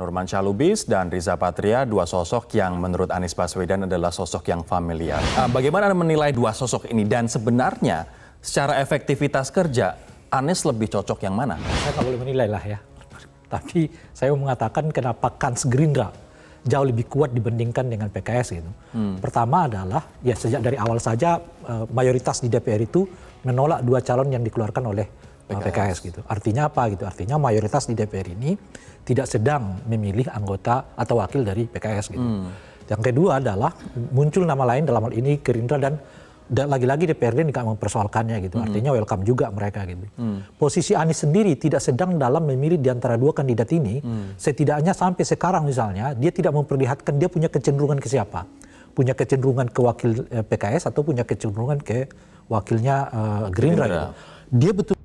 Nurman Shalubis dan Riza Patria, dua sosok yang menurut Anies Baswedan adalah sosok yang familiar. Ah, bagaimana Anda menilai dua sosok ini dan sebenarnya secara efektivitas kerja Anies lebih cocok yang mana? Saya nggak boleh menilai lah ya. Tapi saya mau mengatakan kenapa kans Gerindra jauh lebih kuat dibandingkan dengan PKS gitu. Hmm. Pertama adalah ya sejak dari awal saja eh, mayoritas di DPR itu menolak dua calon yang dikeluarkan oleh PKS gitu. Artinya apa gitu? Artinya mayoritas di DPR ini tidak sedang memilih anggota atau wakil dari PKS gitu. Hmm. Yang kedua adalah muncul nama lain dalam hal ini Gerindra dan lagi-lagi DPRD tidak mempersoalkannya gitu. Hmm. Artinya welcome juga mereka gitu. Hmm. Posisi Anies sendiri tidak sedang dalam memilih di antara dua kandidat ini. Hmm. Setidaknya sampai sekarang misalnya dia tidak memperlihatkan dia punya kecenderungan ke siapa. Punya kecenderungan ke wakil eh, PKS atau punya kecenderungan ke wakilnya eh, Gerindra. Gerindra. Gitu. Dia betul